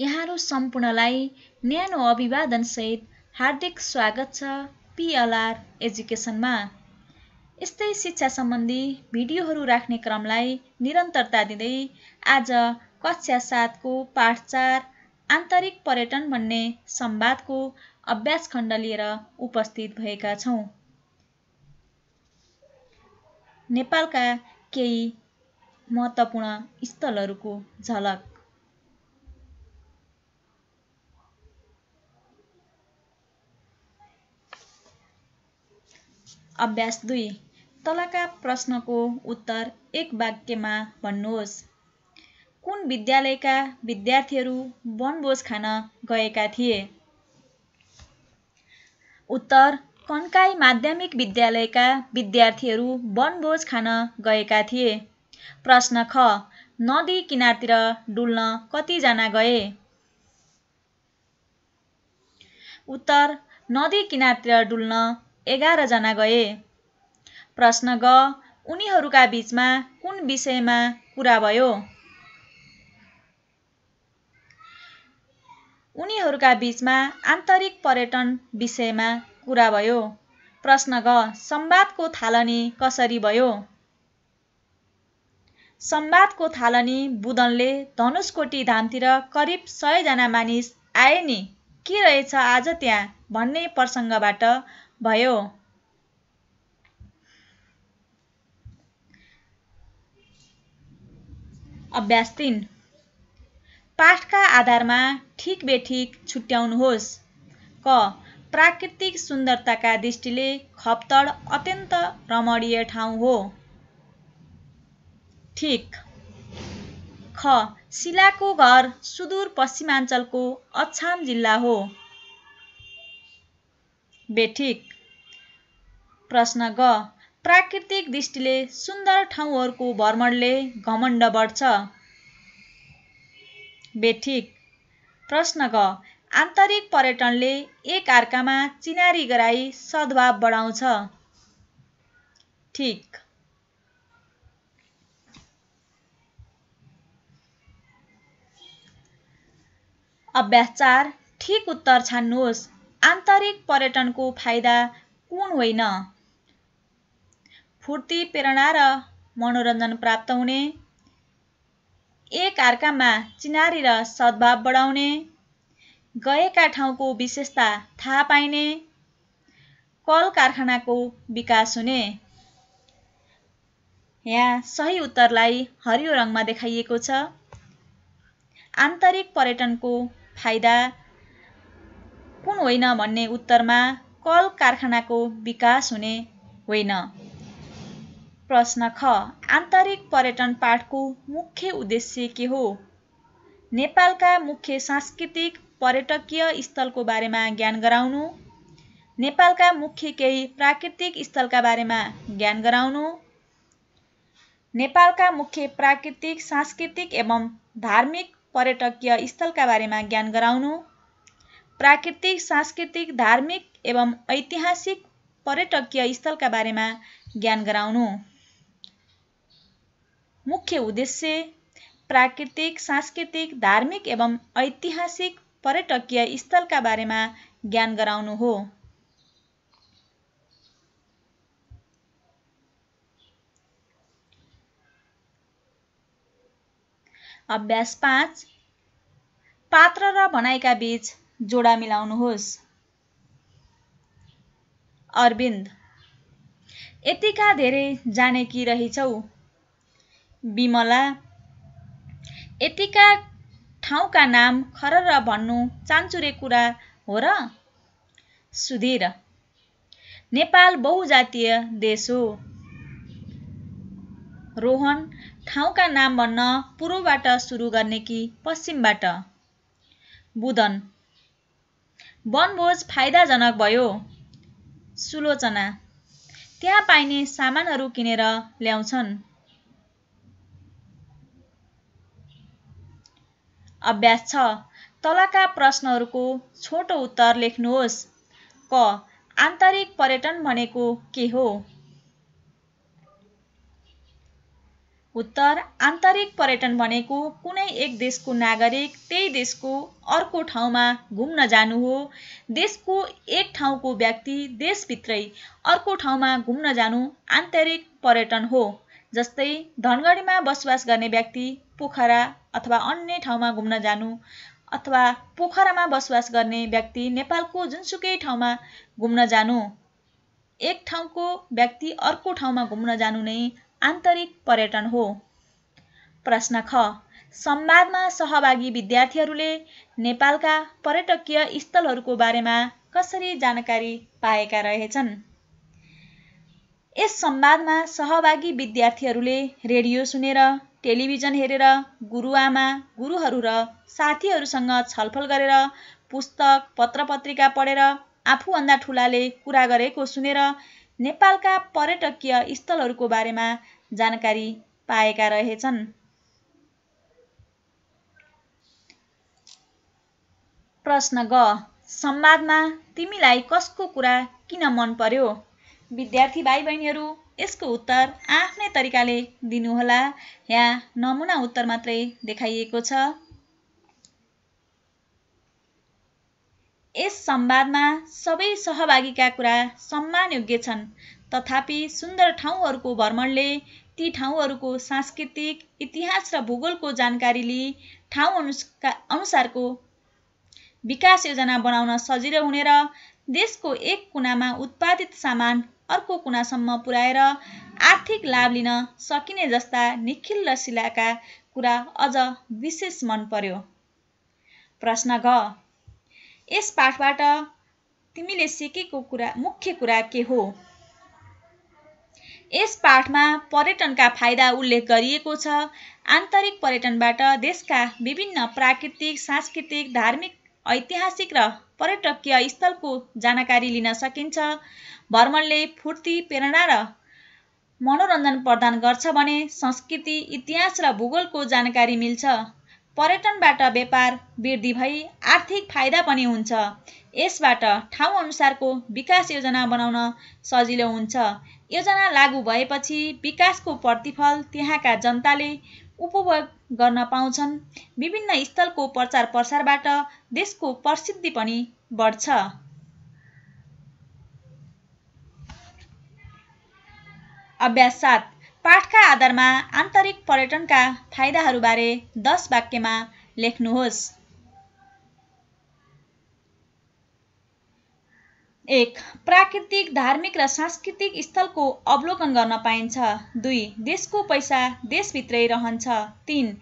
यहाँहरू सम्पूर्णलाई न्यानो अभिवादनसहित हार्दिक स्वागत छ पिएलआर एजुकेसनमा यस्तै शिक्षा सम्बन्धी भिडियोहरू राख्ने क्रमलाई निरन्तरता दिँदै आज कक्षा सातको पाठ चार आन्तरिक पर्यटन भन्ने संवादको अभ्यास खण्ड लिएर उपस्थित भएका छौँ नेपालका केही महत्त्वपूर्ण स्थलहरूको झलक अभ्यास दुई तलका प्रश्नको उत्तर एक वाक्यमा भन्नुहोस् कुन विद्यालयका विद्यार्थीहरू वनभोज खान गएका थिए उत्तर कन्काई माध्यमिक विद्यालयका विद्यार्थीहरू वनभोज खान गएका थिए प्रश्न ख नदी किनारतिर डुल्न कतिजना गए उत्तर नदी किनारतिर डुल्न एघारजना गए प्रश्न ग उनीहरूका बीचमा कुन विषयमा कुरा भयो उनीहरूका बीचमा आन्तरिक पर्यटन विषयमा कुरा भयो प्रश्न ग संवादको थालनी कसरी भयो संवादको थालनी बुदनले धनुषकोटी धामतिर करिब सयजना मानिस आए नि के रहेछ आज त्यहाँ भन्ने प्रसङ्गबाट भयो अभ्यास तिन पाठका आधारमा ठिक बेठिक छुट्याउनुहोस् क प्राकृतिक सुन्दरताका दृष्टिले खप्तड अत्यन्त रमणीय ठाउँ हो ठिक ख शिलाको घर सुदूर पश्चिमाञ्चलको अछाम जिल्ला हो बेठिक प्रश्न ग प्राकृतिक दृष्टिले सुन्दर ठाउँहरूको भ्रमणले घमण्ड बढ्छ बेठिक प्रश्न ग आन्तरिक पर्यटनले एक अर्कामा चिनारी गराई सद्भाव बढाउँछ ठिक अभ्यास चार ठिक उत्तर छान्नुहोस् आन्तरिक पर्यटनको फाइदा कुन होइन फुर्ती प्रेरणा र मनोरञ्जन प्राप्त हुने एक अर्कामा चिनारी र सद्भाव बढाउने गएका ठाउँको विशेषता थाहा पाइने कल कारखानाको विकास हुने यहाँ सही उत्तरलाई हरियो रङमा देखाइएको छ आन्तरिक पर्यटनको फाइदा कुन होइन भन्ने उत्तरमा कल कारखानाको विकास हुने होइन प्रश्न ख आन्तरिक पर्यटन पाठको मुख्य उद्देश्य के हो नेपालका मुख्य सांस्कृतिक पर्यटकीय स्थलको बारेमा ज्ञान गराउनु नेपालका मुख्य केही प्राकृतिक स्थलका बारेमा ज्ञान गराउनु नेपालका मुख्य प्राकृतिक सांस्कृतिक एवं धार्मिक पर्यटकीय स्थलका बारेमा ज्ञान गराउनु प्राकृतिक सांस्कृतिक धार्मिक एवं ऐतिहासिक पर्यटकीय स्थलका बारेमा ज्ञान गराउनु मुख्य उद्देश्य प्राकृतिक सांस्कृतिक धार्मिक एवं ऐतिहासिक पर्यटकीय स्थलका बारेमा ज्ञान गराउनु हो अभ्यास पाँच पात्र र भनाइका बीच जोडा मिलाउनुहोस् अरविन्द यतिका धेरै जानेकी रहेछौ विमला यतिका ठाउँका नाम खरर भन्नु चान्चुरे कुरा हो र सुधीर नेपाल बहुजातीय देश हो रोहन ठाउँका नाम भन्न पूर्वबाट सुरु गर्ने कि पश्चिमबाट बुधन वनभोज फाइदाजनक भयो सुलोचना त्यहाँ पाइने सामानहरू किनेर ल्याउँछन् अभ्यास छ तलका प्रश्नहरूको छोटो उत्तर लेख्नुहोस् क आन्तरिक पर्यटन भनेको के हो उत्तर आन्तरिक पर्यटन भनेको कुनै एक देशको नागरिक त्यही देशको अर्को ठाउँमा घुम्न जानु हो देशको एक ठाउँको व्यक्ति देशभित्रै अर्को ठाउँमा घुम्न जानु आन्तरिक पर्यटन हो जस्तै धनगढीमा बसोबास गर्ने व्यक्ति पोखरा अथवा अन्य ठाउँमा घुम्न जानु अथवा पोखरामा बसोबास गर्ने व्यक्ति नेपालको जुनसुकै ठाउँमा घुम्न जानु एक ठाउँको व्यक्ति अर्को ठाउँमा घुम्न जानु नै आन्तरिक पर्यटन हो प्रश्न ख संवादमा सहभागी विद्यार्थीहरूले नेपालका पर्यटकीय स्थलहरूको बारेमा कसरी जानकारी पाएका रहेछन् यस संवादमा सहभागी विद्यार्थीहरूले रेडियो सुनेर टेलिभिजन हेरेर गुरुआमा गुरुहरू र साथीहरूसँग छलफल गरेर पुस्तक पत्र पत्रिका पढेर आफूभन्दा ठुलाले कुरा गरेको सुनेर नेपालका पर्यटकीय स्थलहरूको बारेमा जानकारी पाएका रहेछन् प्रश्न ग संवादमा तिमीलाई कसको कुरा किन मन पर्यो विद्यार्थी भाइ बहिनीहरू यसको उत्तर आफ्नै तरिकाले दिनुहोला यहाँ नमुना उत्तर मात्रै देखाइएको छ यस संवादमा सबै सहभागीका कुरा सम्मानयोग्य छन् तथापि सुन्दर ठाउँहरूको भ्रमणले ती ठाउँहरूको सांस्कृतिक इतिहास र भूगोलको जानकारी लिई ठाउँ अनुसारको विकास योजना बनाउन सजिलो हुने र देशको एक कुनामा उत्पादित सामान अर्को कुनासम्म पुर्याएर आर्थिक लाभ लिन सकिने जस्ता निखिल र शिलाका कुरा अझ विशेष मन पर्यो प्रश्न घ यस पाठबाट तिमीले सिकेको कुरा मुख्य कुरा के हो यस पाठमा पर्यटनका फाइदा उल्लेख गरिएको छ आन्तरिक पर्यटनबाट देशका विभिन्न प्राकृतिक सांस्कृतिक धार्मिक ऐतिहासिक र पर्यटकीय स्थलको जानकारी लिन सकिन्छ भ्रमणले फुर्ति प्रेरणा र मनोरञ्जन प्रदान गर्छ भने संस्कृति इतिहास र भूगोलको जानकारी मिल्छ पर्यटनबाट व्यापार वृद्धि भई आर्थिक फाइदा पनि हुन्छ यसबाट ठाउँ अनुसारको विकास योजना बनाउन सजिलो हुन्छ योजना लागु भएपछि विकासको प्रतिफल त्यहाँका जनताले उपभोग गर्न पाउँछन् विभिन्न स्थलको प्रचार प्रसारबाट देशको प्रसिद्धि पनि बढ्छ अभ्यास सात पाठका आधारमा आन्तरिक पर्यटनका फाइदाहरूबारे दस वाक्यमा लेख्नुहोस् एक प्राकृतिक धार्मिक र सांस्कृतिक स्थलको अवलोकन गर्न पाइन्छ दुई देशको पैसा देशभित्रै रहन्छ तिन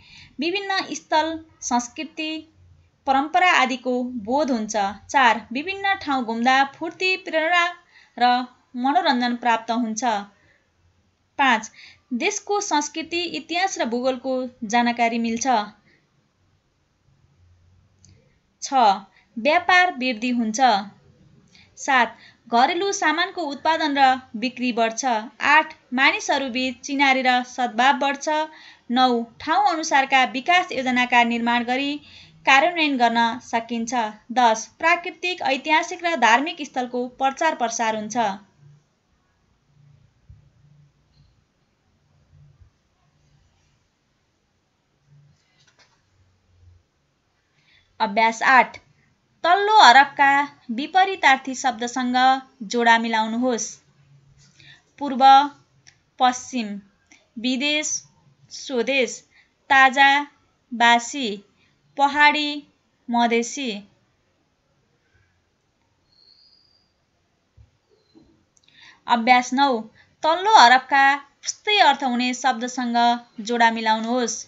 विभिन्न स्थल संस्कृति परम्परा आदिको बोध हुन्छ चार विभिन्न ठाउँ घुम्दा फुर्ती प्रेरणा र मनोरञ्जन प्राप्त हुन्छ पाँच देशको संस्कृति इतिहास र भूगोलको जानकारी मिल्छ छ व्यापार वृद्धि हुन्छ सात घरेलु सामानको उत्पादन र बिक्री बढ्छ आठ मानिसहरूबिच चिनारी र सद्भाव बढ्छ नौ ठाउँ अनुसारका विकास योजनाका निर्माण गरी कार्यान्वयन गर्न सकिन्छ दस प्राकृतिक ऐतिहासिक र धार्मिक स्थलको प्रचार प्रसार हुन्छ अभ्यास आठ तल्लो हरफका विपरीतार्थी शब्दसँग जोडा मिलाउनुहोस् पूर्व पश्चिम विदेश स्वदेश ताजा बासी पहाडी मधेसी अभ्यास नौ तल्लो हरफका उस्तै अर्थ हुने शब्दसँग जोडा मिलाउनुहोस्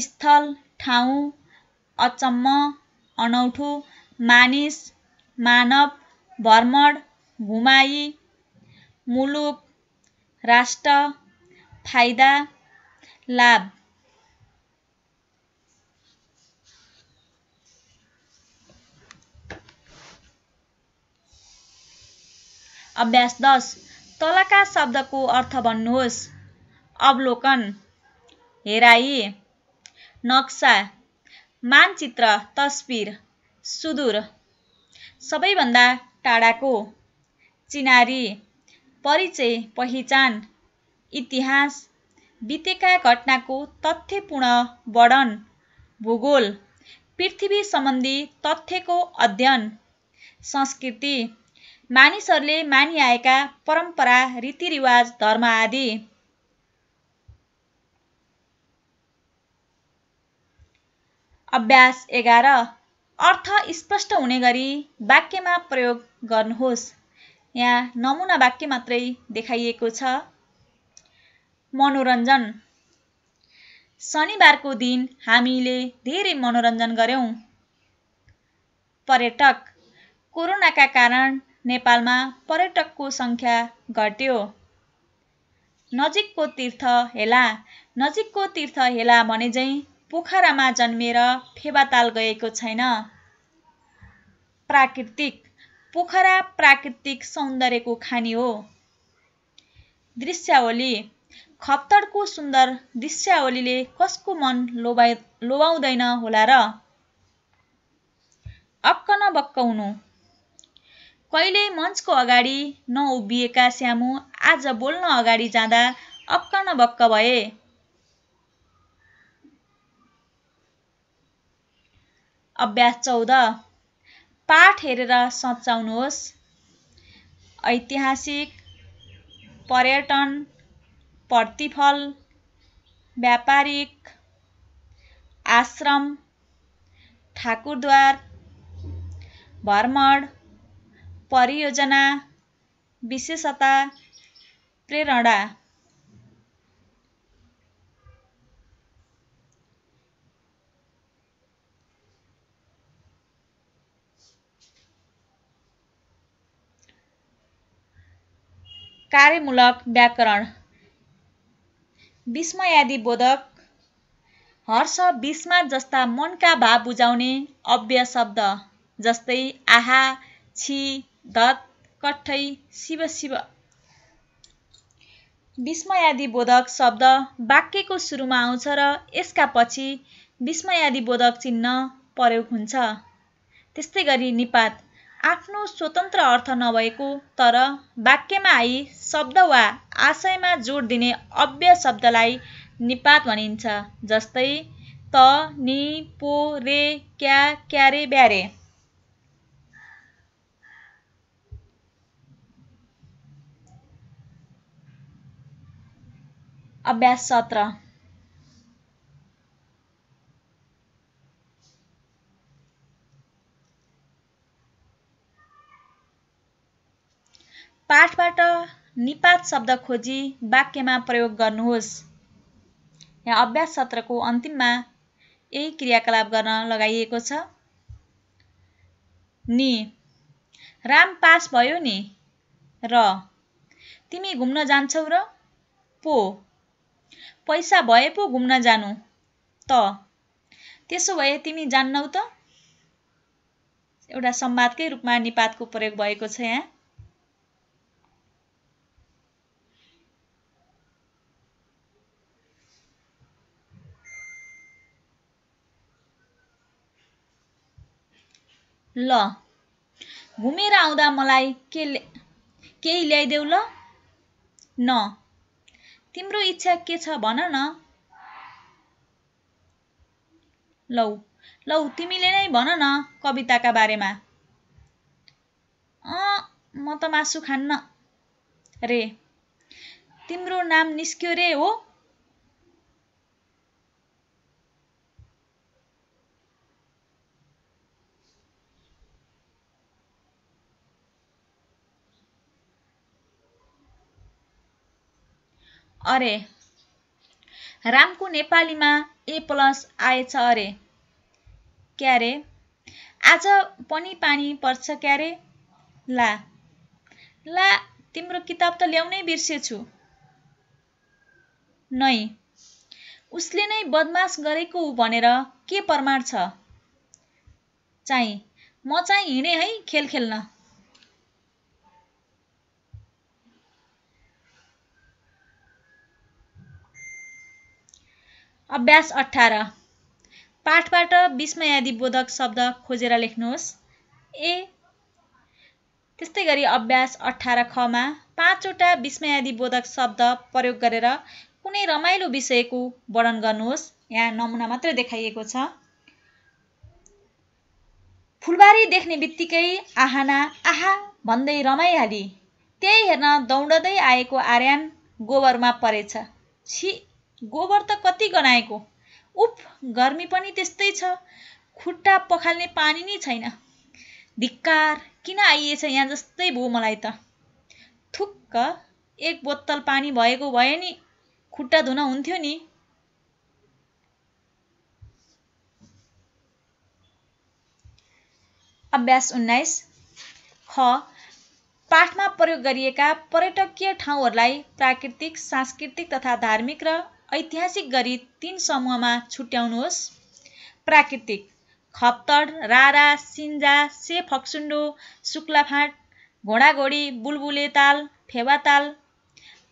स्थल ठाउँ अचम्म अनौठो मानिस मानव भ्रमण घुमाई मुलुक राष्ट्र फाइदा लाभ अभ्यास दस तलका शब्दको अर्थ भन्नुहोस् अवलोकन हेराई नक्सा मानचित्र तस्बिर सुदूर सबैभन्दा टाढाको चिनारी परिचय पहिचान इतिहास बितेका घटनाको तथ्यपूर्ण वर्णन भूगोल पृथ्वी सम्बन्धी तथ्यको अध्ययन संस्कृति मानिसहरूले मानिआएका परम्परा रीतिरिवाज धर्म आदि अभ्यास एघार अर्थ स्पष्ट हुने गरी वाक्यमा प्रयोग गर्नुहोस् यहाँ नमुना वाक्य मात्रै देखाइएको छ मनोरञ्जन शनिबारको दिन हामीले धेरै मनोरञ्जन गऱ्यौँ पर्यटक कोरोनाका कारण नेपालमा पर्यटकको सङ्ख्या घट्यो नजिकको तीर्थ हेला नजिकको तीर्थ हेला भने चाहिँ पोखरामा जन्मेर फेवाताल गएको छैन प्राकृतिक पोखरा प्राकृतिक सौन्दर्यको खानी हो दृश्यावली खप्तडको सुन्दर दृश्यावलीले कसको मन लोभा लोभाउँदैन होला र अक्क नबक्काउनु कहिले मञ्चको अगाडि नउभिएका स्यामु आज बोल्न अगाडि जाँदा अक्क बक्क भए अभ्यास चौध पाठ हेरेर सच्याउनुहोस् ऐतिहासिक पर्यटन प्रतिफल व्यापारिक आश्रम ठाकुरद्वार भ्रमण परियोजना विशेषता प्रेरणा कार्यमूलक व्याकरण विस्मयादि बोधक हर्ष विस्मा जस्ता मनका भाव बुझाउने अव्य शब्द जस्तै आहा छि धत कठै शिव शिव विस्मयादि बोधक शब्द वाक्यको सुरुमा आउँछ र यसका पछि विस्मयादि बोधक चिन्ह प्रयोग हुन्छ त्यस्तै गरी निपात आफ्नो स्वतन्त्र अर्थ नभएको तर वाक्यमा आई शब्द वा आशयमा जोड दिने अव्य शब्दलाई निपात भनिन्छ जस्तै त नि पो रे क्या क्यारे ब्यारे अभ्यास सत्र पाठबाट निपात शब्द खोजी वाक्यमा प्रयोग गर्नुहोस् यहाँ अभ्यास सत्रको अन्तिममा यही क्रियाकलाप गर्न लगाइएको छ नि राम पास भयो नि र तिमी घुम्न जान्छौ र पो पैसा भए पो घुम्न जानु त त्यसो भए तिमी जान्नौ त एउटा संवादकै रूपमा निपातको प्रयोग भएको छ यहाँ ल घुमेर आउँदा मलाई के केही ल्याइदेऊ ल न तिम्रो इच्छा के छ भन न लौ लौ तिमीले नै भन न कविताका बारेमा अँ म त मासु खान्न रे तिम्रो नाम निस्क्यो रे हो अरे रामको नेपालीमा ए प्लस आएछ अरे क्यारे आज पनि पानी पर्छ क्यारे ला ला तिम्रो किताब त ल्याउनै बिर्सेछु नै उसले नै बदमास गरेको भनेर के प्रमाण छ चाहिँ म चाहिँ हिँडेँ है खेल खेल्न अभ्यास अठार पाठबाट विस्मयादिबोधक शब्द खोजेर लेख्नुहोस् ए त्यस्तै गरी अभ्यास अठार खमा पाँचवटा विस्मयादी बोधक शब्द प्रयोग गरेर कुनै रमाइलो विषयको वर्णन गर्नुहोस् यहाँ नमुना मात्रै देखाइएको छ फुलबारी देख्ने बित्तिकै आहाना आहा भन्दै रमाइहाली त्यही हेर्न दौडँदै आएको आर्यान गोबरमा परेछ छि गोबर त कति गनाएको उफ गर्मी पनि त्यस्तै छ खुट्टा पखाल्ने पानी नै छैन धिक्कार किन आइएछ यहाँ जस्तै भयो मलाई त थुक्क एक बोतल पानी भएको भए नि खुट्टा धुन हुन्थ्यो नि अभ्यास उन्नाइस ख पाठमा प्रयोग गरिएका पर्यटकीय ठाउँहरूलाई प्राकृतिक सांस्कृतिक तथा धार्मिक र ऐतिहासिक गरी तिन समूहमा छुट्याउनुहोस् प्राकृतिक खप्तड रारा सिन्जा से फक्सुन्डो शुक्लाफाँट घोडाघोडी बुलबुले ताल फेवाताल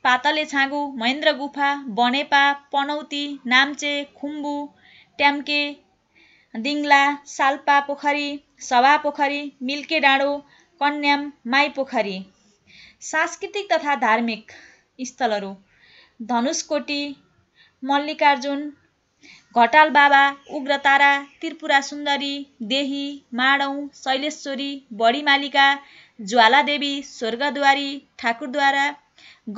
पातले छाँगु महेन्द्र गुफा बनेपा पनौती नाम्चे खुम्बु ट्याम्के दिङ्ला साल्पा पोखरी सभा पोखरी मिल्के डाँडो कन्याम माई पोखरी सांस्कृतिक तथा धार्मिक स्थलहरू धनुषकोटी मल्लिकार्जुन घटाल बाबा उग्रतारा त्रिपुरा सुन्दरी देही माडौँ शैलेश्वरी बडीमालिका ज्वालादेवी स्वर्गद्वारी ठाकुरद्वारा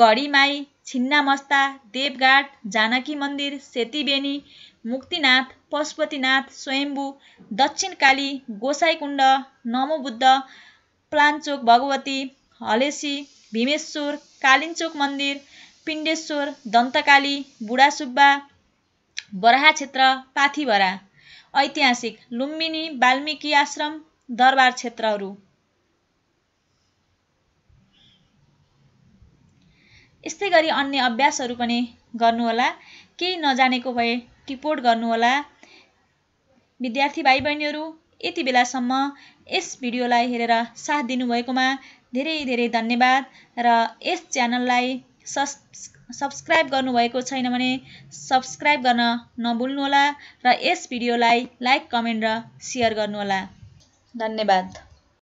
घडीमाई छिन्नामस्ता देवघाट जानकी मन्दिर सेतीबेनी मुक्तिनाथ पशुपतिनाथ स्वयम्भू दक्षिणकाली गोसाईकुण्ड नमोबुद्ध प्लानचोक भगवती हलेसी भीमेश्वर कालिन्चोक मन्दिर पिण्डेश्वर दन्तकाली बुढा सुब्बा बराहा क्षेत्र पाथीभरा ऐतिहासिक लुम्बिनी वाल्मिकी आश्रम दरबार क्षेत्रहरू यस्तै गरी अन्य अभ्यासहरू पनि गर्नुहोला केही नजानेको भए टिपोट गर्नुहोला विद्यार्थी भाइ बहिनीहरू यति बेलासम्म यस भिडियोलाई हेरेर साथ दिनुभएकोमा धेरै धेरै धन्यवाद र यस च्यानललाई सब्स सब्सक्राइब गर्नुभएको छैन भने सब्सक्राइब गर्न नभुल्नुहोला र यस भिडियोलाई लाइक कमेन्ट र सेयर गर्नुहोला धन्यवाद